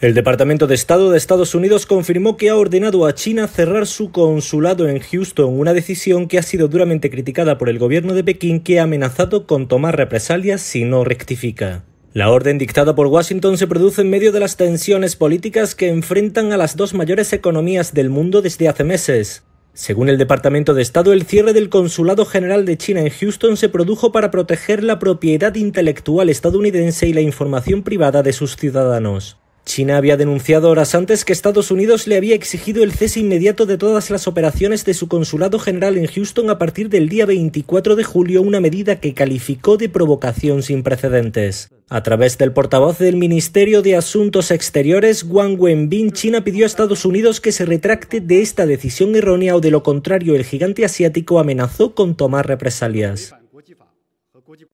El Departamento de Estado de Estados Unidos confirmó que ha ordenado a China cerrar su consulado en Houston, una decisión que ha sido duramente criticada por el gobierno de Pekín que ha amenazado con tomar represalias si no rectifica. La orden dictada por Washington se produce en medio de las tensiones políticas que enfrentan a las dos mayores economías del mundo desde hace meses. Según el Departamento de Estado, el cierre del Consulado General de China en Houston se produjo para proteger la propiedad intelectual estadounidense y la información privada de sus ciudadanos. China había denunciado horas antes que Estados Unidos le había exigido el cese inmediato de todas las operaciones de su consulado general en Houston a partir del día 24 de julio, una medida que calificó de provocación sin precedentes. A través del portavoz del Ministerio de Asuntos Exteriores, Wang Wenbin, China pidió a Estados Unidos que se retracte de esta decisión errónea o de lo contrario el gigante asiático amenazó con tomar represalias.